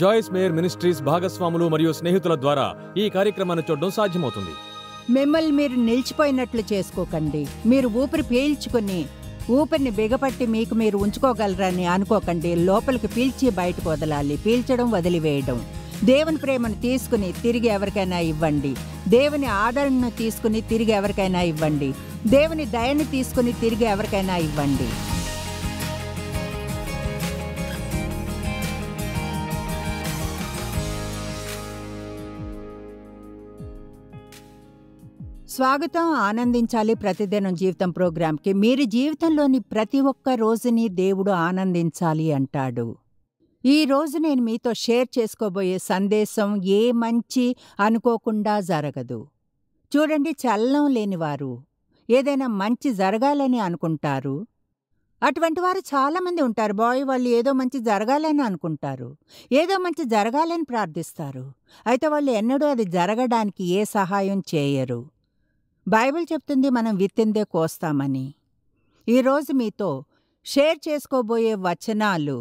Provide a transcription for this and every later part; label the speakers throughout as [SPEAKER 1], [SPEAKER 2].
[SPEAKER 1] జాయిస్ mayor ministries భాగస్వాములు మరియు స్నేహితుల ద్వారా ఈ కార్యక్రమాన్ని చూడడం సాధ్యమవుతుంది మిమ్మల్ని మీరు నిలిచిపోయినట్లు చేసుకోకండి మీరు ఊపిరి పీల్చుకుని ఊపిరిని బిగపట్టి మీకు మీరు ఉంచుకోగలరని అనుకోకండి లోపలికి పీల్చి బయటకు వదలాలి పీల్చడం వదిలివేయడం దేవుని ప్రేమను తీసుకుని తిరిగి ఎవరికైనా ఇవ్వండి దేవుని ఆదరణను తీసుకుని తిరిగి ఎవరికైనా ఇవ్వండి దేవుని దయని తీసుకుని తిరిగి ఎవరికైనా ఇవ్వండి స్వాగతం ఆనందించాలి ప్రతిదినం జీవితం ప్రోగ్రాంకి మీరు జీవితంలోని ప్రతి ఒక్క రోజుని దేవుడు ఆనందించాలి అంటాడు ఈ రోజు నేను మీతో షేర్ చేసుకోబోయే సందేశం ఏ మంచి అనుకోకుండా జరగదు చూడండి చల్లం లేనివారు ఏదైనా మంచి జరగాలని అనుకుంటారు అటువంటి వారు చాలామంది ఉంటారు బాయ్ వాళ్ళు ఏదో మంచి జరగాలని అనుకుంటారు ఏదో మంచి జరగాలని ప్రార్థిస్తారు అయితే వాళ్ళు ఎన్నడూ అది జరగడానికి ఏ సహాయం చేయరు బైబిల్ చెప్తుంది మనం విత్తిందే కోస్తామని ఈరోజు మీతో షేర్ చేసుకోబోయే వచనాలు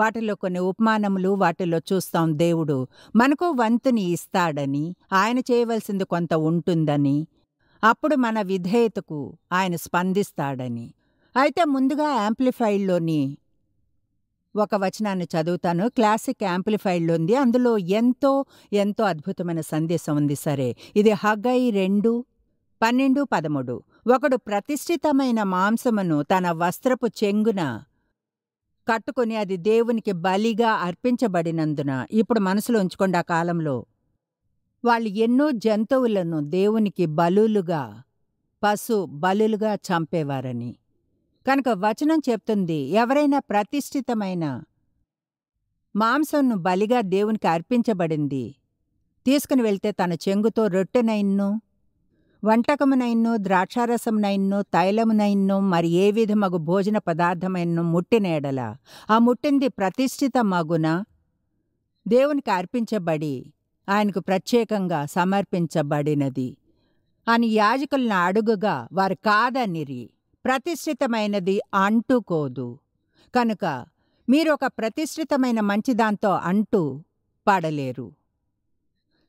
[SPEAKER 1] వాటిలో కొన్ని ఉపమానములు వాటిలో చూస్తాం దేవుడు మనకు వంతుని ఇస్తాడని ఆయన చేయవలసింది కొంత ఉంటుందని అప్పుడు మన విధేయతకు ఆయన స్పందిస్తాడని అయితే ముందుగా యాంప్లిఫైడ్లోని ఒక వచనాన్ని చదువుతాను క్లాసిక్ యాంప్లిఫైడ్లో ఉంది అందులో ఎంతో ఎంతో అద్భుతమైన సందేశం ఉంది సరే ఇది హగై రెండు పన్నెండు పదమూడు ఒకడు ప్రతిష్ఠితమైన మాంసమును తన వస్త్రపు చెంగున కట్టుకుని అది దేవునికి బలిగా అర్పించబడినందున ఇప్పుడు మనసులో ఉంచుకోండి ఆ కాలంలో వాళ్ళు ఎన్నో జంతువులను దేవునికి బలులుగా పశు బలులుగా చంపేవారని కనుక వచనం చెప్తుంది ఎవరైనా ప్రతిష్ఠితమైన మాంసంను బలిగా దేవునికి అర్పించబడింది తీసుకుని వెళ్తే తన చెంగుతో రొట్టెనైన్ను వంటకమునైన్నో ద్రాక్షారసమునైన్నో తైలమునైన్నో మరి ఏ విధమగు భోజన పదార్థమైనో ముట్టినేడల ఆ ముట్టింది ప్రతిష్ఠిత మగున దేవునికి అర్పించబడి ఆయనకు ప్రత్యేకంగా సమర్పించబడినది అని యాజకులను అడుగుగా వారు కాదనిరి ప్రతిష్ఠితమైనది అంటుకోదు కనుక మీరు ఒక ప్రతిష్ఠితమైన మంచిదాంతో అంటూ పడలేరు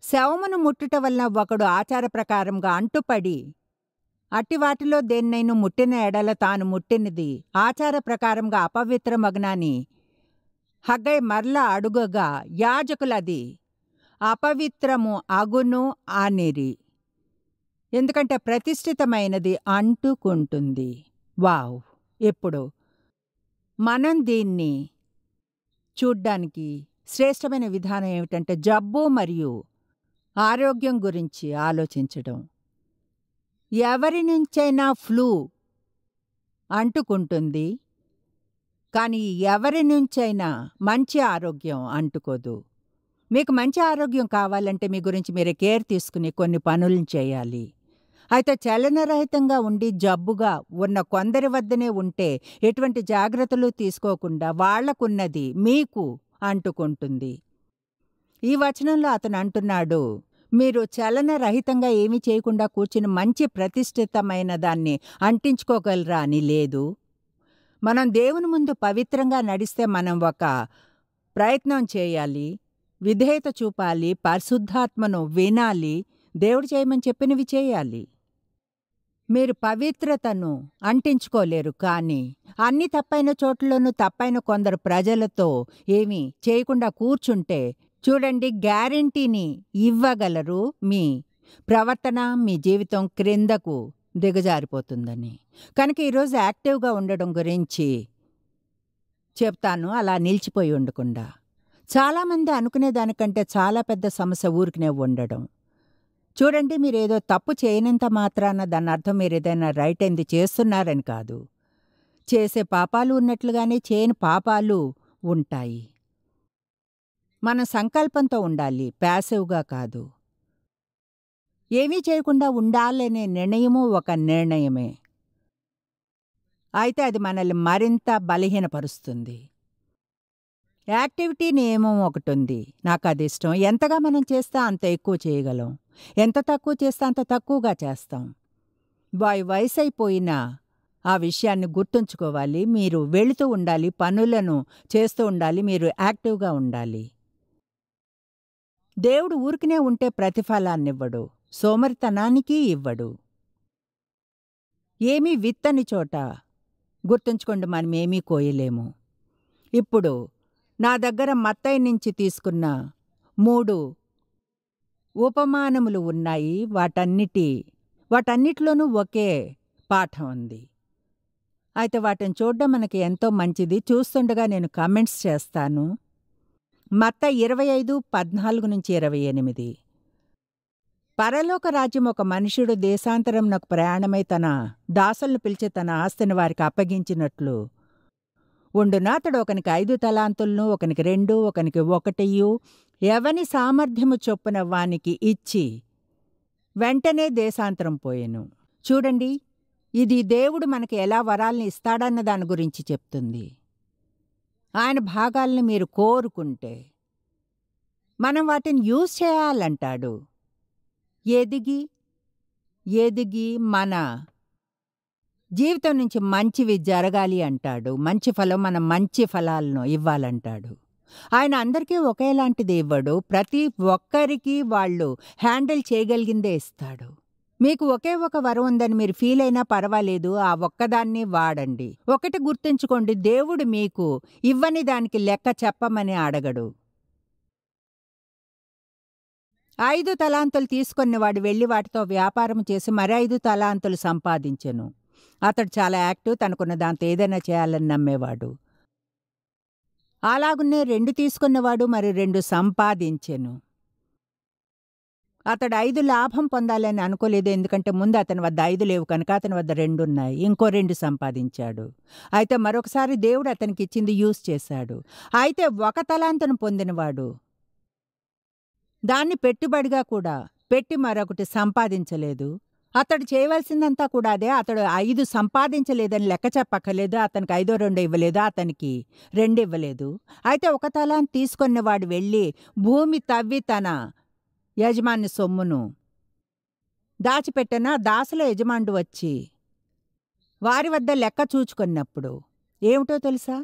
[SPEAKER 1] శవమును ముట్టుట వలన ఒకడు ఆచార ప్రకారంగా అంటుపడి అట్టివాటిలో దేన్నైను ముట్టిన ఎడల తాను ముట్టినది ఆచార ప్రకారంగా అపవిత్ర మగ్నాన్ని హగ్గై మర్ల అడుగగా యాజకులది అపవిత్రము అగును ఆనిరి ఎందుకంటే ప్రతిష్ఠితమైనది అంటుకుంటుంది వావ్ ఎప్పుడు మనం దీన్ని చూడ్డానికి శ్రేష్టమైన విధానం ఏమిటంటే జబ్బు మరియు ఆరోగ్యం గురించి ఆలోచించడం ఎవరి నుంచైనా ఫ్లూ అంటుకుంటుంది కానీ ఎవరి నుంచైనా మంచి ఆరోగ్యం అంటుకోదు మీకు మంచి ఆరోగ్యం కావాలంటే మీ గురించి మీరే కేర్ తీసుకుని కొన్ని పనులు చేయాలి అయితే చలనరహితంగా ఉండి జబ్బుగా ఉన్న కొందరి వద్దనే ఉంటే ఎటువంటి జాగ్రత్తలు తీసుకోకుండా వాళ్లకున్నది మీకు అంటుకుంటుంది ఈ వచనంలో అతను అంటున్నాడు మీరు చలనరహితంగా ఏమీ చేయకుండా కూర్చుని మంచి ప్రతిష్ఠితమైన దాన్ని అంటించుకోగలరా అని లేదు మనం దేవుని ముందు పవిత్రంగా నడిస్తే మనం ఒక ప్రయత్నం చేయాలి విధేయత చూపాలి పరిశుద్ధాత్మను వినాలి దేవుడు చేయమని చెప్పినవి చేయాలి మీరు పవిత్రతను అంటించుకోలేరు కానీ అన్ని తప్పైన చోట్లలోనూ తప్పైన కొందరు ప్రజలతో ఏమీ చేయకుండా కూర్చుంటే చూడండి గ్యారంటీని ఇవ్వగలరు మీ ప్రవర్తన మీ జీవితం క్రిందకు దిగజారిపోతుందని కనుక ఈరోజు యాక్టివ్గా ఉండడం గురించి చెప్తాను అలా నిలిచిపోయి ఉండకుండా చాలామంది అనుకునే దానికంటే చాలా పెద్ద సమస్య ఊరికినే ఉండడం చూడండి మీరు ఏదో తప్పు చేయనంత మాత్రాన దాని అర్థం మీరు ఏదైనా రైట్ అయింది చేస్తున్నారని కాదు చేసే పాపాలు ఉన్నట్లుగానే చేయని పాపాలు ఉంటాయి మన సంకల్పంతో ఉండాలి ప్యాసివ్గా కాదు ఏమీ చేయకుండా ఉండాలనే నిర్ణయము ఒక నిర్ణయమే అయితే అది మనల్ని మరింత బలహీనపరుస్తుంది యాక్టివిటీ నియమం ఒకటి ఉంది నాకు అది ఇష్టం ఎంతగా మనం చేస్తే అంత ఎక్కువ చేయగలం ఎంత తక్కువ చేస్తే అంత తక్కువగా చేస్తాం వాయి వయసు అయిపోయినా ఆ విషయాన్ని గుర్తుంచుకోవాలి మీరు వెళుతూ ఉండాలి పనులను చేస్తూ ఉండాలి మీరు యాక్టివ్గా ఉండాలి దేవుడు ఊరికినే ఉంటే ప్రతిఫలాన్నివ్వడు సోమరితనానికి ఇవ్వడు ఏమీ విత్తని చోట గుర్తుంచుకోండి మనమేమీ కోయలేము ఇప్పుడు నా దగ్గర మత్తయ్య నుంచి తీసుకున్న మూడు ఉపమానములు ఉన్నాయి వాటన్నిటి వాటన్నిటిలోనూ ఒకే పాఠం ఉంది అయితే వాటిని చూడడం మనకి ఎంతో మంచిది చూస్తుండగా నేను కమెంట్స్ చేస్తాను మత్త ఇరవై ఐదు పద్నాలుగు నుంచి ఇరవై ఎనిమిది పరలోక రాజ్యం ఒక మనుషుడు దేశాంతరంనకు ప్రయాణమై తన దాసులను పిలిచి తన ఆస్తిని వారికి అప్పగించినట్లు ఉండున నాతడు ఒకనికి ఐదు తలాంతులను ఒకనికి రెండు ఒకనికి ఒకటియు ఎవని సామర్థ్యము చొప్పున వానికి ఇచ్చి వెంటనే దేశాంతరం పోయాను చూడండి ఇది దేవుడు మనకి ఎలా వరాల్ని ఇస్తాడన్న దాని గురించి చెప్తుంది ఆయన భాగాల్ని మీరు కోరుకుంటే మనం వాటిని యూజ్ చేయాలంటాడు ఎదిగి ఎదిగి మన జీవితం నుంచి మంచివి జరగాలి అంటాడు మంచి ఫలం మన మంచి ఫలాలను ఇవ్వాలంటాడు ఆయన అందరికీ ఒకేలాంటిది ఇవ్వడు ప్రతి ఒక్కరికి వాళ్ళు హ్యాండిల్ చేయగలిగిందే ఇస్తాడు మీకు ఒకే ఒక వరం ఉందని మీరు ఫీల్ అయినా పర్వాలేదు ఆ ఒక్కదాన్ని వాడండి ఒకటి గుర్తుంచుకోండి దేవుడు మీకు ఇవ్వని దానికి లెక్క చెప్పమని అడగడు ఐదు తలాంతులు తీసుకున్నవాడు వెళ్ళి వాటితో వ్యాపారం చేసి మరి ఐదు తలాంతులు సంపాదించెను అతడు చాలా యాక్టివ్ తనకున్న దాంతో ఏదైనా చేయాలని నమ్మేవాడు అలాగున్నే రెండు తీసుకున్నవాడు మరి రెండు సంపాదించెను అతడు ఐదు లాభం పొందాలని అనుకోలేదు ఎందుకంటే ముందు అతని వద్ద ఐదు లేవు కనుక అతని వద్ద రెండు ఉన్నాయి ఇంకో రెండు సంపాదించాడు అయితే మరొకసారి దేవుడు అతనికి ఇచ్చింది యూజ్ చేశాడు అయితే ఒక తలాంతను పొందినవాడు దాన్ని పెట్టుబడిగా కూడా పెట్టి మరొకటి సంపాదించలేదు అతడు చేయవలసిందంతా కూడా అదే అతడు ఐదు సంపాదించలేదని లెక్క చెప్పక్కలేదు అతనికి ఐదో రెండు ఇవ్వలేదు అతనికి రెండు ఇవ్వలేదు అయితే ఒక తలాన్ని తీసుకున్నవాడు వెళ్ళి భూమి తవ్వి తన యజమాని సొమ్మును దాచిపెట్టిన దాసుల యజమానుడు వచ్చి వారి వద్ద లెక్క చూచుకున్నప్పుడు ఏమిటో తెలుసా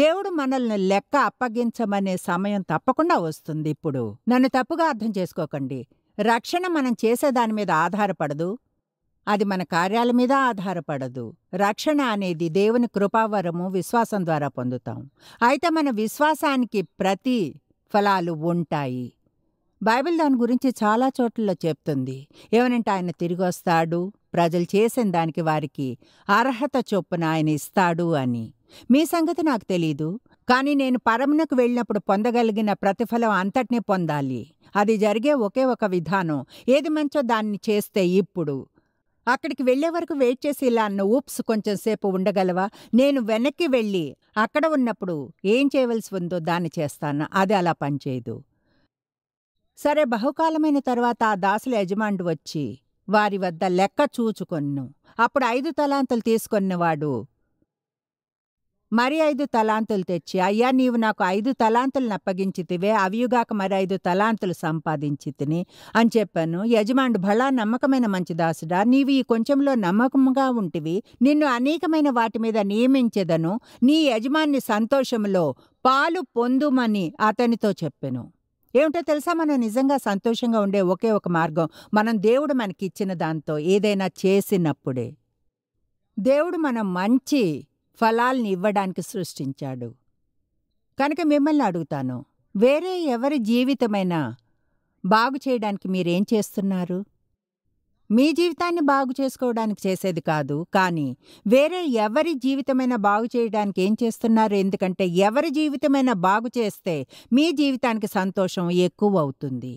[SPEAKER 1] దేవుడు మనల్ని లెక్క అప్పగించమనే సమయం తప్పకుండా వస్తుంది ఇప్పుడు నన్ను తప్పుగా అర్థం చేసుకోకండి రక్షణ మనం చేసేదాని మీద ఆధారపడదు అది మన కార్యాల మీద ఆధారపడదు రక్షణ అనేది దేవుని కృపావరము విశ్వాసం ద్వారా పొందుతాం అయితే మన విశ్వాసానికి ప్రతి ఫలాలు ఉంటాయి బైబిల్ దాని గురించి చాలా చోట్లలో చెప్తుంది ఏమనంటే ఆయన తిరిగి వస్తాడు ప్రజలు చేసిన దానికి వారికి అర్హత చొప్పున ఆయన ఇస్తాడు అని మీ సంగతి నాకు తెలీదు కానీ నేను పరమునకు వెళ్ళినప్పుడు పొందగలిగిన ప్రతిఫలం అంతటినీ పొందాలి అది జరిగే ఒకే ఒక విధానం ఏది మంచో దాన్ని చేస్తే ఇప్పుడు అక్కడికి వెళ్లే వరకు వెయిట్ చేసి ఇలా అన్న ఊప్స్ కొంచెం సేపు ఉండగలవా నేను వెనక్కి వెళ్ళి అక్కడ ఉన్నప్పుడు ఏం చేయవలసి ఉందో దాన్ని చేస్తాను అది అలా పనిచేయదు సరే బహుకాలమైన తర్వాత ఆ దాసుల యజమానుడు వచ్చి వారి వద్ద లెక్క చూచుకొన్ను అప్పుడు ఐదు తలాంతులు తీసుకొన్నవాడు మరి ఐదు తలాంతులు తెచ్చి అయ్యా నీవు నాకు ఐదు తలాంతులు నప్పగించితివే అవియుగాక మరి ఐదు తలాంతులు సంపాదించి తిని అని చెప్పాను యజమానుడు భళా నమ్మకమైన మంచి దాసుడా నీవు ఈ కొంచెంలో నమ్మకంగా ఉంటివి నిన్ను అనేకమైన వాటి మీద నియమించేదను నీ యజమాని సంతోషంలో పాలు పొందుమని అతనితో చెప్పెను ఏమిటో తెలుసా మనం నిజంగా సంతోషంగా ఉండే ఒకే ఒక మార్గం మనం దేవుడు మనకిచ్చిన దాంతో ఏదైనా చేసినప్పుడే దేవుడు మన మంచి ఫలాల్ని ఇవ్వడానికి సృష్టించాడు కనుక మిమ్మల్ని అడుగుతాను వేరే ఎవరి జీవితమైనా బాగు చేయడానికి మీరేం చేస్తున్నారు మీ జీవితాన్ని బాగు చేసుకోవడానికి చేసేది కాదు కానీ వేరే ఎవరి జీవితమైనా బాగు చేయడానికి ఏం చేస్తున్నారు ఎందుకంటే ఎవరి జీవితమైనా బాగు చేస్తే మీ జీవితానికి సంతోషం ఎక్కువ అవుతుంది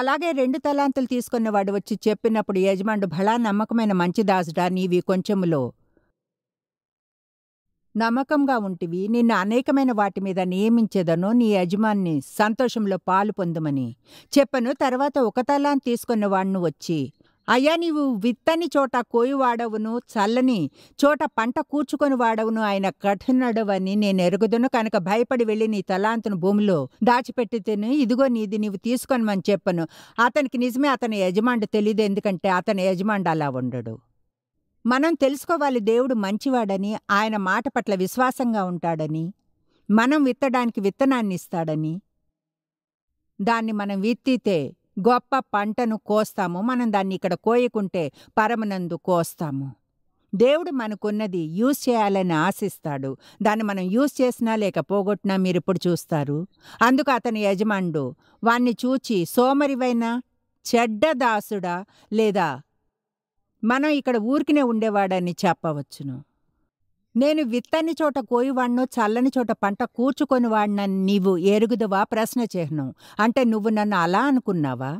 [SPEAKER 1] అలాగే రెండు తలాంతులు తీసుకున్నవాడు వచ్చి చెప్పినప్పుడు యజమానుడు భళా నమ్మకమైన మంచి దాసుడా నీవి కొంచెములో నమ్మకంగా ఉంటివి నిన్ను అనేకమైన వాటి మీద నియమించేదనో నీ యజమాన్ని సంతోషంలో పాలు పొందమని చెప్పను తర్వాత ఒక తలాన్ని తీసుకున్న వాణ్ణు వచ్చి అయ్యా నీవు విత్తని చోట కోయివాడవును చల్లని చోట పంట కూర్చుకొని వాడవును ఆయన కఠినడవని నేను ఎరుగుదును కనుక భయపడి వెళ్ళి నీ తలాంతను భూమిలో దాచిపెట్టితేను ఇదిగో నీది నీవు తీసుకొనమని చెప్పను అతనికి నిజమే అతని యజమాండు తెలియదు ఎందుకంటే అతని యజమాండు అలా ఉండడు మనం తెలుసుకోవాలి దేవుడు మంచివాడని ఆయన మాట పట్ల విశ్వాసంగా ఉంటాడని మనం విత్తడానికి విత్తనాన్ని ఇస్తాడని దాన్ని మనం విత్తితే గొప్ప పంటను కోస్తాము మనం దాన్ని ఇక్కడ కోయకుంటే పరమనందు కోస్తాము దేవుడు మనకున్నది యూజ్ చేయాలని ఆశిస్తాడు దాన్ని మనం యూజ్ చేసినా లేక పోగొట్టినా మీరు ఇప్పుడు చూస్తారు అందుకు అతని యజమానుడు వాణ్ణి చూచి సోమరివైనా చెడ్డ దాసుడా లేదా మనం ఇక్కడ ఊరికినే ఉండేవాడని చెప్పవచ్చును నేను విత్తని చోట కోయివాణ్ణు చల్లని చోట పంట కూర్చుకొని వాడినని నీవు ఎరుగుదవా ప్రశ్న చిహ్నం అంటే నువ్వు నన్ను అలా అనుకున్నావా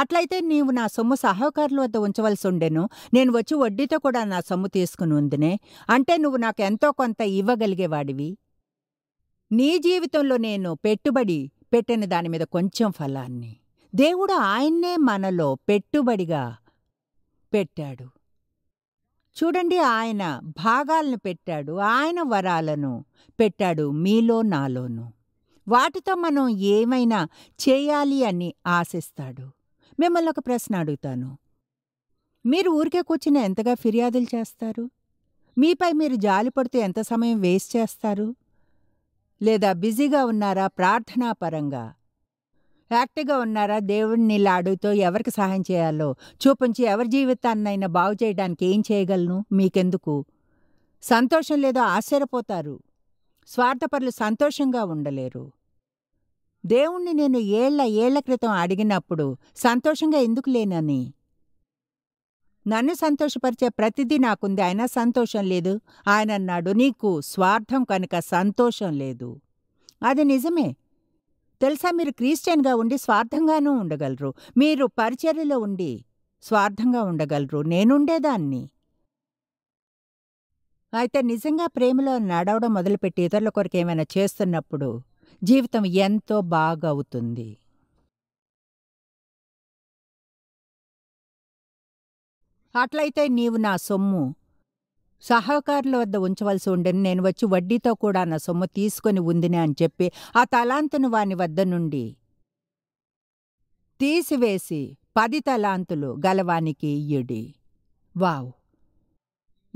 [SPEAKER 1] అట్లయితే నీవు నా సొమ్ము సహకారుల వద్ద ఉంచవలసి ఉండెను నేను వచ్చి వడ్డీతో కూడా నా సొమ్ము తీసుకుని ఉందినే అంటే నువ్వు నాకు ఎంతో కొంత ఇవ్వగలిగేవాడివి నీ జీవితంలో నేను పెట్టుబడి పెట్టిన దాని మీద కొంచెం ఫలాన్ని దేవుడు ఆయన్నే మనలో పెట్టుబడిగా పెట్టాడు చూడండి ఆయన భాగాలను పెట్టాడు ఆయన వరాలను పెట్టాడు మీలో నాలోను వాటితో మనం ఏమైనా చేయాలి అని ఆశిస్తాడు మిమ్మల్ని ఒక ప్రశ్న అడుగుతాను మీరు ఊరికే కూర్చుని ఎంతగా ఫిర్యాదులు చేస్తారు మీపై మీరు జాలి పడుతూ ఎంత సమయం వేస్ట్ చేస్తారు లేదా బిజీగా ఉన్నారా ప్రార్థనాపరంగా యాక్టివ్గా ఉన్నారా దేవుడిని ఇలా అడుగుతూ ఎవరికి సహాయం చేయాలో చూపించి ఎవరి జీవితాన్నైనా బాగు చేయడానికి ఏం చేయగలను మీకెందుకు సంతోషం లేదో ఆశ్చర్యపోతారు స్వార్థపరులు సంతోషంగా ఉండలేరు దేవుణ్ణి నేను ఏళ్ల ఏళ్ల క్రితం అడిగినప్పుడు సంతోషంగా ఎందుకు లేనని నన్ను సంతోషపరిచే ప్రతిదీ నాకుంది అయినా సంతోషం లేదు ఆయన అన్నాడు నీకు స్వార్థం కనుక సంతోషం లేదు అది నిజమే తెలుసా మీరు క్రిస్టియన్గా ఉండి స్వార్థంగానూ ఉండగలరు మీరు పరిచర్యలో ఉండి స్వార్థంగా ఉండగలరు నేనుండేదాన్ని అయితే నిజంగా ప్రేమలో నడవడం మొదలుపెట్టి ఇతరుల కొరకు ఏమైనా చేస్తున్నప్పుడు జీవితం ఎంతో బాగవుతుంది అట్లయితే నీవు నా సొమ్ము సహకారుల వద్ద ఉంచవలసి ఉండని నేను వచ్చి వడ్డీతో కూడా నా సొమ్ము తీసుకొని ఉందినే అని చెప్పి ఆ తలాంతును వాని వద్ద నుండి తీసివేసి పది తలాంతులు గలవానికి ఇయ్యుడి వావ్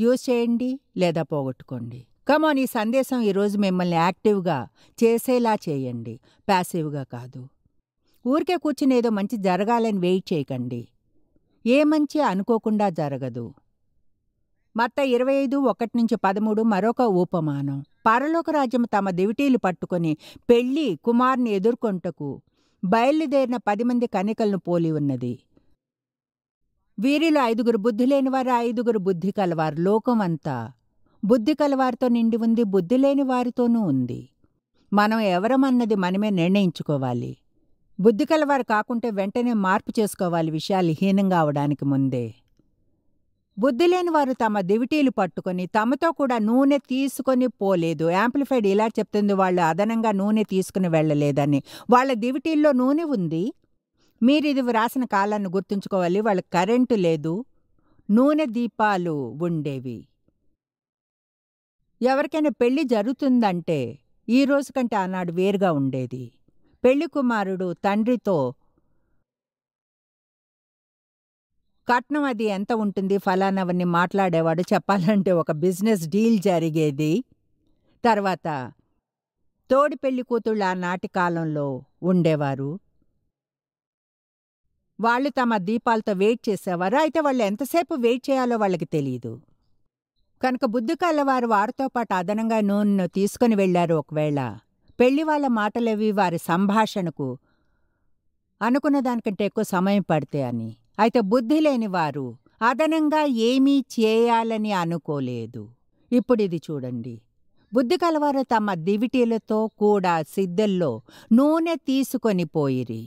[SPEAKER 1] యూజ్ చేయండి లేదా పోగొట్టుకోండి కమో నీ సందేశం ఈరోజు మిమ్మల్ని యాక్టివ్గా చేసేలా చేయండి ప్యాసివ్గా కాదు ఊరికే కూర్చుని ఏదో మంచి జరగాలని వెయిట్ చేయకండి ఏ మంచి అనుకోకుండా జరగదు మత్త ఇరవై ఐదు ఒకటి నుంచి పదమూడు మరొక ఉపమానం పరలోక రాజ్యం తమ దివిటీలు పట్టుకొని పెళ్ళి కుమార్ని ఎదుర్కొంటకు బయలుదేరిన పది మంది కనికలను పోలి ఉన్నది వీరిలో ఐదుగురు బుద్ధి లేనివారు ఐదుగురు బుద్ధి కలవారు లోకమంతా బుద్ధి కలవారితో నిండి ఉంది బుద్ధి లేని వారితోనూ ఉంది మనం ఎవరమన్నది మనమే నిర్ణయించుకోవాలి బుద్ధి కలవారు కాకుంటే వెంటనే మార్పు చేసుకోవాలి విషయాలు హీనంగా అవడానికి ముందే బుద్ధిలేని వారు తమ దివిటీలు పట్టుకొని తమతో కూడా నూనె తీసుకొని పోలేదు యాంప్లిఫైడ్ ఇలా చెప్తుంది వాళ్ళు అదనంగా నూనె తీసుకుని వెళ్ళలేదని వాళ్ళ దివిటీల్లో నూనె ఉంది మీరు ఇది వ్రాసిన కాలాన్ని గుర్తుంచుకోవాలి వాళ్ళ కరెంటు లేదు నూనె దీపాలు ఉండేవి ఎవరికైనా పెళ్లి జరుగుతుందంటే ఈ రోజు కంటే ఆనాడు వేరుగా ఉండేది పెళ్లి కుమారుడు తండ్రితో కట్నం అది ఎంత ఉంటుంది ఫలానవన్నీ మాట్లాడేవాడు చెప్పాలంటే ఒక బిజినెస్ డీల్ జరిగేది తర్వాత తోడి పెళ్లి కూతుళ్ళు నాటి కాలంలో ఉండేవారు వాళ్ళు తమ దీపాలతో వెయిట్ చేసేవారు అయితే వాళ్ళు ఎంతసేపు వెయిట్ చేయాలో వాళ్ళకి తెలియదు కనుక బుద్ధికాల వారు వారితో పాటు అదనంగా నూనెను తీసుకుని వెళ్లారు ఒకవేళ పెళ్లి వాళ్ళ మాటలేవి వారి సంభాషణకు అనుకున్న దానికంటే ఎక్కువ సమయం పడితే అని అయితే బుద్ధి లేనివారు అదనంగా ఏమీ చేయాలని అనుకోలేదు ఇప్పుడు ఇది చూడండి బుద్ధి కలవారు తమ దివిటీలతో కూడా సిద్ధల్లో నూనె తీసుకొని పోయిరి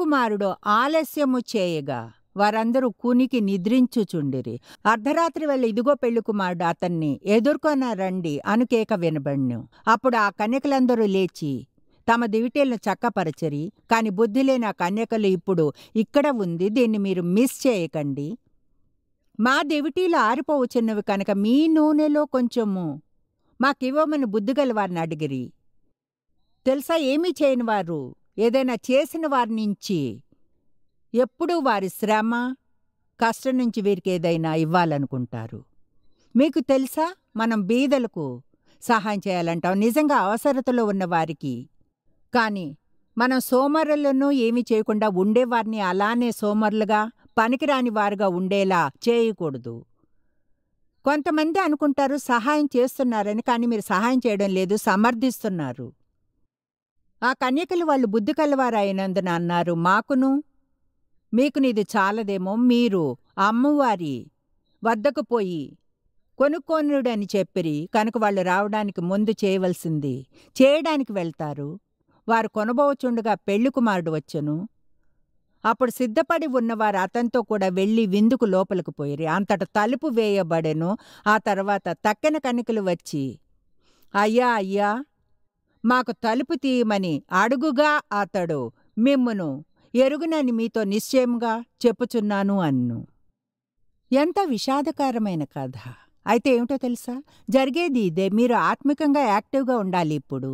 [SPEAKER 1] కుమారుడు ఆలస్యము చేయగా వారందరూ కునికి నిద్రించుచుండిరి అర్ధరాత్రి వేళ ఇదిగో పెళ్లికుమారుడు అతన్ని ఎదుర్కొన రండి అనుకేక వినబడ్ను అప్పుడు ఆ కనికలందరూ లేచి తమ దివిటేలను చక్కపరచరి కాని బుద్ధిలేని ఆ కన్యకలు ఇప్పుడు ఇక్కడ ఉంది దీన్ని మీరు మిస్ చేయకండి మా దివిటీలు ఆరిపోవు చిన్నవి కనుక మీ నూనెలో కొంచెము మాకివ్వమని బుద్ధిగల వారిని అడిగిరి తెలుసా ఏమీ చేయని వారు ఏదైనా చేసిన వారి నుంచి ఎప్పుడూ వారి శ్రమ కష్టం నుంచి వీరికి ఏదైనా ఇవ్వాలనుకుంటారు మీకు తెలుసా మనం బీదలకు సహాయం చేయాలంటాం నిజంగా అవసరతలో ఉన్న వారికి కానీ మనం సోమరులను ఏమీ చేయకుండా ఉండేవారిని అలానే సోమరులుగా పనికిరాని వారుగా ఉండేలా చేయకూడదు కొంతమంది అనుకుంటారు సహాయం చేస్తున్నారని కానీ మీరు సహాయం చేయడం లేదు సమర్థిస్తున్నారు ఆ కన్యకలు వాళ్ళు బుద్ధి కలవారైనందున అన్నారు మాకును మీకును ఇది చాలదేమో మీరు అమ్మవారి వద్దకు పోయి కొనుక్కోనుడని చెప్పిరి కనుక వాళ్ళు రావడానికి ముందు చేయవలసింది చేయడానికి వెళ్తారు వారు కొనబోచుండగా పెళ్లి కుమారుడు వచ్చెను అప్పుడు సిద్ధపడి ఉన్నవారు అతనితో కూడా వెళ్ళి విందుకు లోపలికి పోయిరి అంతట తలుపు వేయబడెను ఆ తర్వాత తక్కిన కణికలు వచ్చి అయ్యా అయ్యా మాకు తలుపు తీయమని అడుగుగా అతడు మిమ్మును ఎరుగునని మీతో నిశ్చయంగా చెప్పుచున్నాను అన్ను ఎంత విషాదకరమైన కథ అయితే ఏమిటో తెలుసా జరిగేది ఇదే మీరు ఆత్మికంగా యాక్టివ్గా ఉండాలి ఇప్పుడు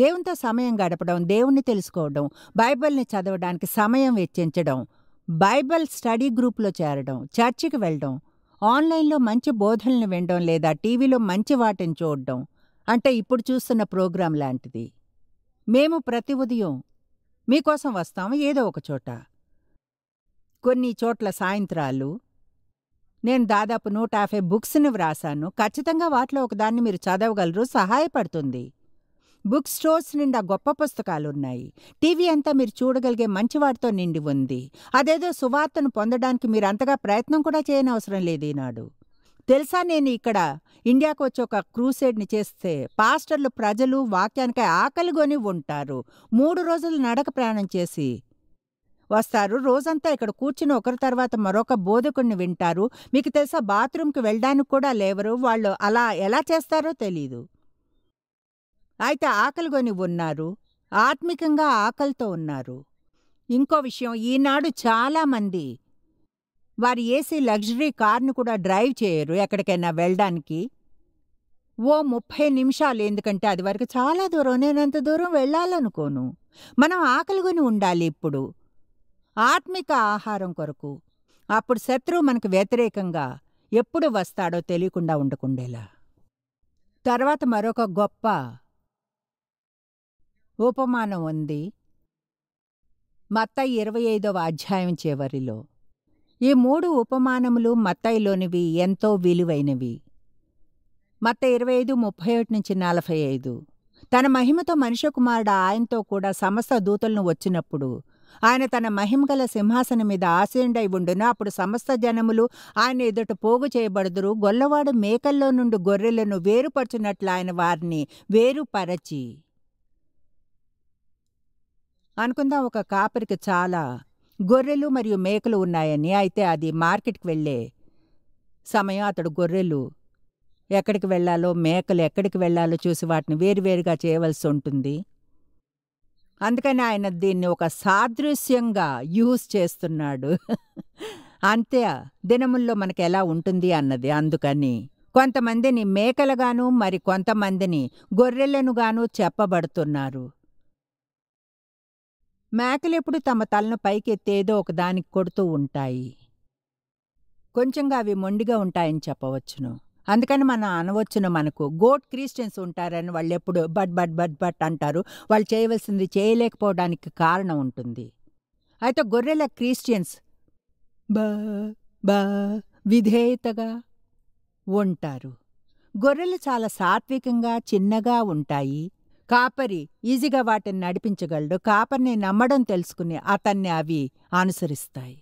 [SPEAKER 1] దేవునితో సమయం గడపడం దేవుణ్ణి తెలుసుకోవడం బైబిల్ని చదవడానికి సమయం వెచ్చించడం బైబిల్ స్టడీ గ్రూప్లో చేరడం చర్చికి వెళ్ళడం ఆన్లైన్లో మంచి బోధనలు వినడం లేదా టీవీలో మంచి వాటిని చూడడం అంటే ఇప్పుడు చూస్తున్న ప్రోగ్రాం లాంటిది మేము ప్రతి ఉదయం మీకోసం వస్తాము ఏదో ఒక చోట కొన్ని చోట్ల సాయంత్రాలు నేను దాదాపు నూట యాభై బుక్స్ని వ్రాసాను ఖచ్చితంగా వాటిలో ఒకదాన్ని మీరు చదవగలరు సహాయపడుతుంది బుక్ స్టోర్స్ నిండా గొప్ప పుస్తకాలున్నాయి టీవీ అంతా మీరు చూడగలిగే మంచివాటితో నిండి ఉంది అదేదో సువార్తను పొందడానికి మీరు అంతగా ప్రయత్నం కూడా చేయనవసరం లేదు ఈనాడు తెలుసా నేను ఇక్కడ ఇండియాకు వచ్చి ఒక క్రూసేడ్ని చేస్తే పాస్టర్లు ప్రజలు వాక్యానికై ఆకలిగొని ఉంటారు మూడు రోజులు నడక ప్రయాణం చేసి వస్తారు రోజంతా ఇక్కడ కూర్చుని ఒకరి తర్వాత మరొక బోధకుడిని వింటారు మీకు తెలుసా బాత్రూమ్కి వెళ్ళడానికి కూడా లేవరు వాళ్ళు అలా ఎలా చేస్తారో తెలీదు అయితే ఆకలిగొని ఉన్నారు ఆత్మికంగా ఆకలితో ఉన్నారు ఇంకో విషయం ఈనాడు చాలామంది వారు ఏసీ లగ్జరీ కార్ను కూడా డ్రైవ్ చేయరు ఎక్కడికైనా వెళ్ళడానికి ఓ ముప్పై నిమిషాలు ఎందుకంటే అది వరకు చాలా దూరం నేనంత దూరం వెళ్ళాలనుకోను మనం ఆకలిగొని ఉండాలి ఇప్పుడు ఆత్మిక ఆహారం కొరకు అప్పుడు శత్రువు మనకు వ్యతిరేకంగా ఎప్పుడు వస్తాడో తెలియకుండా ఉండకుండేలా తర్వాత మరొక గొప్ప ఉపమానం ఉంది మత్త ఇరవై ఐదవ అధ్యాయం చివరిలో ఈ మూడు ఉపమానములు మత్తైలోనివి ఎంతో విలువైనవి మత్త ఇరవై ఐదు ముప్పై ఒకటి నుంచి నలభై ఐదు తన మహిమతో మనిషి కుమారుడు ఆయనతో కూడా సమస్త దూతలను వచ్చినప్పుడు ఆయన తన మహిమగల సింహాసనం మీద ఆశీనుడై ఉండును అప్పుడు సమస్త జనములు ఆయన ఎదుట పోగు చేయబడుదురు గొల్లవాడు మేకల్లో నుండి గొర్రెలను వేరుపరచునట్లు ఆయన వారిని వేరుపరచి అనుకుందాం ఒక కాపరికి చాలా గొర్రెలు మరియు మేకలు ఉన్నాయని అయితే అది మార్కెట్కి వెళ్ళే సమయం అతడు గొర్రెలు ఎక్కడికి వెళ్ళాలో మేకలు ఎక్కడికి వెళ్ళాలో చూసి వాటిని వేరువేరుగా చేయవలసి ఉంటుంది అందుకని ఆయన దీన్ని ఒక సాదృశ్యంగా యూజ్ చేస్తున్నాడు అంతే దినముల్లో మనకు ఎలా ఉంటుంది అన్నది అందుకని కొంతమందిని మేకలుగాను మరి కొంతమందిని గాను చెప్పబడుతున్నారు మేకలెప్పుడు తమ తలను పైకెత్తేదో ఒకదానికి కొడుతూ ఉంటాయి కొంచెంగా అవి మొండిగా ఉంటాయని చెప్పవచ్చును అందుకని మనం అనవచ్చును మనకు గోట్ క్రిస్టియన్స్ ఉంటారని వాళ్ళు ఎప్పుడు బట్ బట్ బట్ బట్ అంటారు వాళ్ళు చేయవలసింది చేయలేకపోవడానికి కారణం ఉంటుంది అయితే గొర్రెల క్రిస్టియన్స్ బా బా విధేయతగా ఉంటారు గొర్రెలు చాలా సాత్వికంగా చిన్నగా ఉంటాయి కాపరి ఈజీగా వాటిని నడిపించగలడు కాపరిని నమ్మడం తెలుసుకుని అతన్ని అవి అనుసరిస్తాయి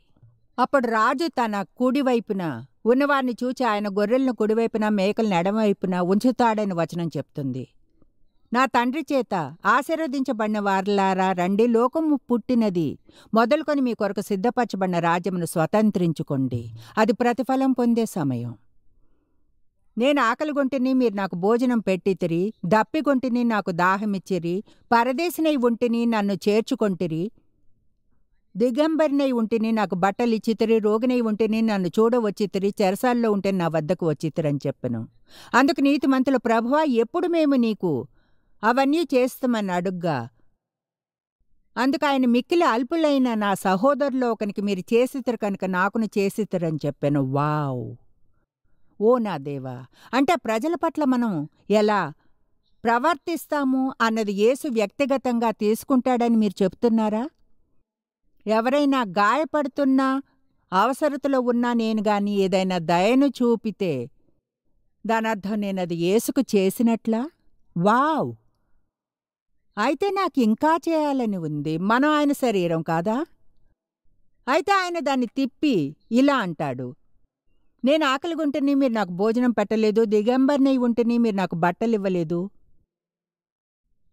[SPEAKER 1] అప్పుడు రాజు తన కుడివైపున ఉన్నవారిని చూచి ఆయన గొర్రెలను కుడివైపున మేకలను ఎడమవైపున ఉంచుతాడని వచనం చెప్తుంది నా తండ్రి చేత ఆశీర్వదించబడిన వారలారా రండి లోకము పుట్టినది మొదలుకొని మీ కొరకు సిద్ధపరచబడిన రాజ్యమును స్వతంత్రించుకోండి అది ప్రతిఫలం పొందే సమయం నేను ఆకలిగొంటిని మీరు నాకు భోజనం పెట్టితిరి దప్పిగొంటిని నాకు దాహమిచ్చిరి పరదేశినై ఉంటిని నన్ను చేర్చుకొంటిరి దిగంబరినై ఉంటిని నాకు బట్టలిచ్చితిరి రోగినై ఉంటిని నన్ను చూడవచ్చితిరి చెరసాల్లో ఉంటే నా వద్దకు వచ్చితిరని చెప్పను అందుకు నీతిమంతుల ప్రభువా ఎప్పుడు మేము నీకు అవన్నీ చేస్తామని అడుగ్గా అందుకు ఆయన మిక్కిలి అల్పులైన నా సహోదరులో ఒకనికి మీరు చేసితరు కనుక నాకును చేసితరని చెప్పాను వావ్ ఓ నా దేవా అంటే ప్రజల పట్ల మనం ఎలా ప్రవర్తిస్తాము అన్నది యేసు వ్యక్తిగతంగా తీసుకుంటాడని మీరు చెప్తున్నారా ఎవరైనా గాయపడుతున్నా అవసరతలో ఉన్నా నేను గాని ఏదైనా దయను చూపితే దానర్థం నేనది యేసుకు చేసినట్లా వావ్ అయితే నాకు ఇంకా చేయాలని ఉంది మనం ఆయన శరీరం కాదా అయితే ఆయన దాన్ని తిప్పి ఇలా అంటాడు నేను ఆకలిగుంటేని మీరు నాకు భోజనం పెట్టలేదు దిగంబర్నై ఉంటేని మీరు నాకు బట్టలు ఇవ్వలేదు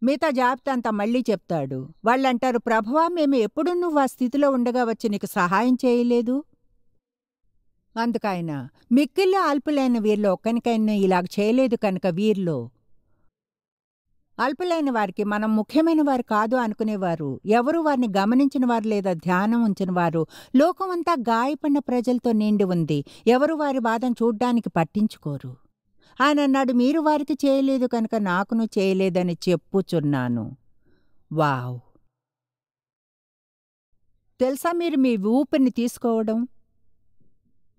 [SPEAKER 1] మిగతా జాబితా అంతా మళ్ళీ చెప్తాడు వాళ్ళంటారు ప్రభువా మేము ఎప్పుడు నువ్వు ఆ స్థితిలో ఉండగా వచ్చి నీకు సహాయం చేయలేదు అందుకైనా మిక్కిల్లో ఆల్పులైన వీరిలో ఒక్కనికైనా ఇలాగ చేయలేదు కనుక వీరిలో అల్పులైన వారికి మనం ముఖ్యమైన వారు కాదు అనుకునేవారు ఎవరు వారిని గమనించిన వారు లేదా ధ్యానం ఉంచిన వారు లోకమంతా గాయపడిన ప్రజలతో నిండి ఉంది ఎవరు వారి బాధను చూడ్డానికి పట్టించుకోరు ఆయన అన్నాడు మీరు వారికి చేయలేదు కనుక నాకును చేయలేదని చెప్పుచున్నాను వావ్ తెలుసా మీరు మీ ఊపిరిని తీసుకోవడం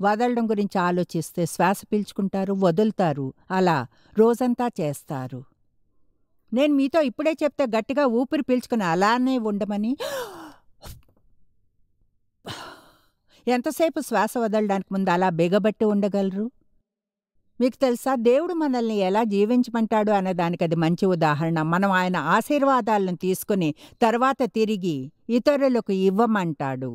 [SPEAKER 1] వదలడం గురించి ఆలోచిస్తే శ్వాస పీల్చుకుంటారు వదులుతారు అలా రోజంతా చేస్తారు నేను మీతో ఇప్పుడే చెప్తే గట్టిగా ఊపిరి పీల్చుకుని అలానే ఉండమని ఎంతసేపు శ్వాస వదలడానికి ముందు అలా బిగబట్టి ఉండగలరు మీకు తెలుసా దేవుడు మనల్ని ఎలా జీవించమంటాడు అనే దానికి అది మంచి ఉదాహరణ మనం ఆయన ఆశీర్వాదాలను తీసుకుని తర్వాత తిరిగి ఇతరులకు ఇవ్వమంటాడు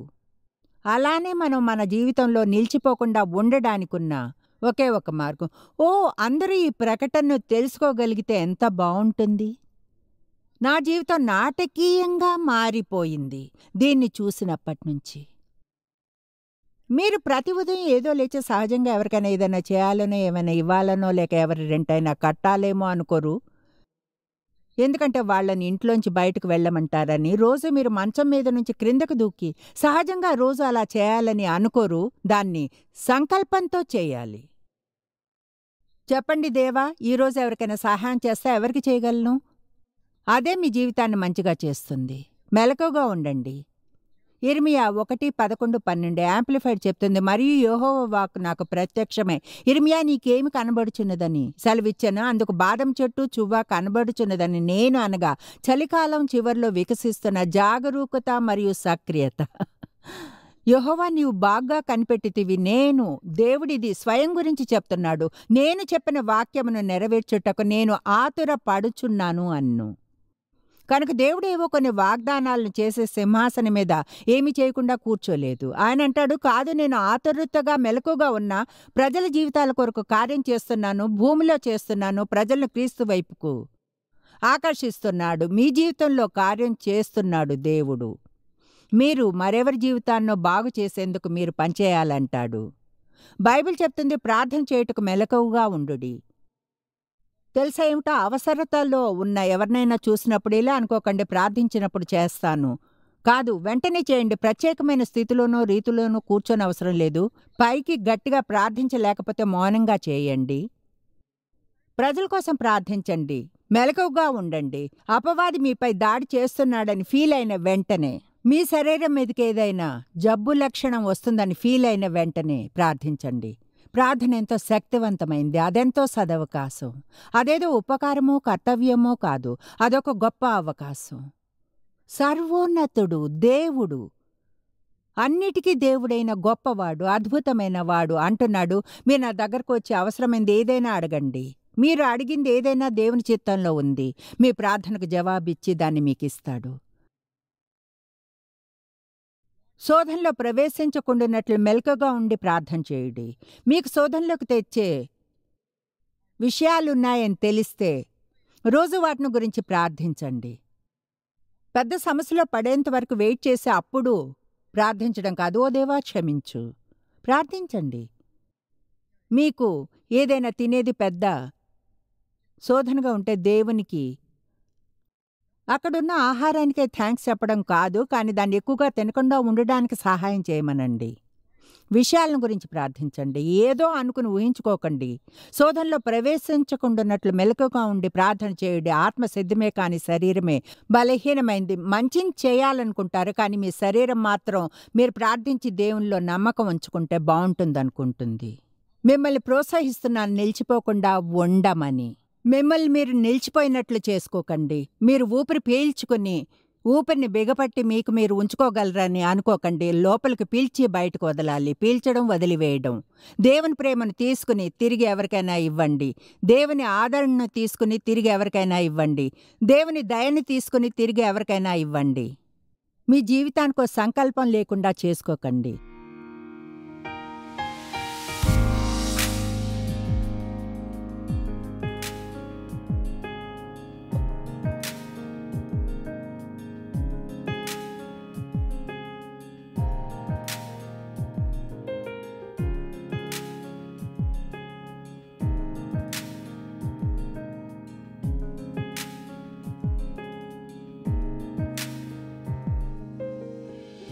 [SPEAKER 1] అలానే మనం మన జీవితంలో నిలిచిపోకుండా ఉన్నా ఒకే ఒక మార్గం ఓ అందరూ ఈ ప్రకటనను తెలుసుకోగలిగితే ఎంత బాగుంటుంది నా జీవితం నాటకీయంగా మారిపోయింది దీన్ని చూసినప్పటి నుంచి మీరు ప్రతి ఉదయం ఏదో లేచి సహజంగా ఎవరికైనా ఏదైనా చేయాలనో ఏమైనా ఇవ్వాలనో లేక ఎవరి రెంటైనా కట్టాలేమో అనుకోరు ఎందుకంటే వాళ్ళని ఇంట్లోంచి బయటకు వెళ్ళమంటారని రోజు మీరు మంచం మీద నుంచి క్రిందకు దూకి సహజంగా రోజు అలా చేయాలని అనుకోరు దాన్ని సంకల్పంతో చేయాలి చెప్పండి దేవా ఈరోజు ఎవరికైనా సహాయం చేస్తే ఎవరికి చేయగలను అదే మీ జీవితాన్ని మంచిగా చేస్తుంది మెలకుగా ఉండండి ఇర్మియా ఒకటి పదకొండు పన్నెండు యాంప్లిఫైడ్ చెప్తుంది మరియు యోహో వాక్ నాకు ప్రత్యక్షమే ఇర్మియా నీకేమి కనబడుచున్నదని సెలవిచ్చాను అందుకు బాదం చెట్టు చువ్వ కనబడుచున్నదని నేను అనగా చలికాలం చివరిలో వికసిస్తున్న జాగరూకత మరియు సక్రియత యహోవా నీవు బాగా కనిపెట్టితివి నేను దేవుడిది స్వయం గురించి చెప్తున్నాడు నేను చెప్పిన వాక్యమును నెరవేర్చుటకు నేను ఆతుర పడుచున్నాను అన్ను కనుక దేవుడు ఏవో కొన్ని వాగ్దానాలను చేసే సింహాసనం మీద ఏమి చేయకుండా కూర్చోలేదు ఆయన అంటాడు కాదు నేను ఆతరుతగా మెలకుగా ఉన్నా ప్రజల జీవితాల కొరకు కార్యం చేస్తున్నాను భూమిలో చేస్తున్నాను ప్రజలను క్రీస్తు వైపుకు ఆకర్షిస్తున్నాడు మీ జీవితంలో కార్యం చేస్తున్నాడు దేవుడు మీరు మరెవరి జీవితాన్నో బాగు చేసేందుకు మీరు పనిచేయాలంటాడు బైబిల్ చెప్తుంది ప్రార్థన చేయుటకు మెలకువగా ఉండు తెలుసా ఏమిటో అవసరతలో ఉన్న ఎవరినైనా చూసినప్పుడు ఇలా అనుకోకండి ప్రార్థించినప్పుడు చేస్తాను కాదు వెంటనే చేయండి ప్రత్యేకమైన స్థితిలోనూ రీతిలోనూ కూర్చొని అవసరం లేదు పైకి గట్టిగా ప్రార్థించలేకపోతే మౌనంగా చేయండి ప్రజల కోసం ప్రార్థించండి మెలకువగా ఉండండి అపవాది మీపై దాడి చేస్తున్నాడని ఫీల్ అయిన వెంటనే మీ శరీరం మీదకి ఏదైనా జబ్బు లక్షణం వస్తుందని ఫీల్ అయిన వెంటనే ప్రార్థించండి ప్రార్థన ఎంతో శక్తివంతమైంది అదెంతో సదవకాశం అదేదో ఉపకారమో కర్తవ్యమో కాదు అదొక గొప్ప అవకాశం సర్వోన్నతుడు దేవుడు అన్నిటికీ దేవుడైన గొప్పవాడు అద్భుతమైన వాడు అంటున్నాడు మీరు నా దగ్గరకు వచ్చి అవసరమైంది ఏదైనా అడగండి మీరు అడిగింది ఏదైనా దేవుని చిత్తంలో ఉంది మీ ప్రార్థనకు జవాబిచ్చి దాన్ని మీకు ఇస్తాడు శోధనలో ప్రవేశించకుండానట్లు మెలకగా ఉండి ప్రార్థన చేయుడి మీకు శోధనలోకి తెచ్చే విషయాలున్నాయని తెలిస్తే రోజు వాటిని గురించి ప్రార్థించండి పెద్ద సమస్యలో పడేంత వరకు వెయిట్ చేసే అప్పుడు ప్రార్థించడం కాదు ఓ దేవా క్షమించు ప్రార్థించండి మీకు ఏదైనా తినేది పెద్ద శోధనగా ఉంటే దేవునికి అక్కడున్న ఆహారానికే థ్యాంక్స్ చెప్పడం కాదు కానీ దాన్ని ఎక్కువగా తినకుండా ఉండడానికి సహాయం చేయమనండి విషయాలను గురించి ప్రార్థించండి ఏదో అనుకుని ఊహించుకోకండి శోధనలో ప్రవేశించకుండాన్నట్లు మెలకుగా ఉండి ప్రార్థన చేయండి ఆత్మ సిద్ధమే కానీ శరీరమే బలహీనమైంది మంచిని చేయాలనుకుంటారు కానీ మీ శరీరం మాత్రం మీరు ప్రార్థించి దేవునిలో నమ్మకం ఉంచుకుంటే బాగుంటుంది మిమ్మల్ని ప్రోత్సహిస్తున్నాను నిలిచిపోకుండా ఉండమని మిమ్మల్ని మీరు నిలిచిపోయినట్లు చేసుకోకండి మీరు ఊపిరి పీల్చుకుని ఊపిరిని బిగపట్టి మీకు మీరు ఉంచుకోగలరని అనుకోకండి లోపలికి పీల్చి బయటకు వదలాలి పీల్చడం వదిలివేయడం దేవుని ప్రేమను తీసుకుని తిరిగి ఎవరికైనా ఇవ్వండి దేవుని ఆదరణను తీసుకుని తిరిగి ఎవరికైనా ఇవ్వండి దేవుని దయని తీసుకుని తిరిగి ఎవరికైనా ఇవ్వండి మీ జీవితానికి సంకల్పం లేకుండా చేసుకోకండి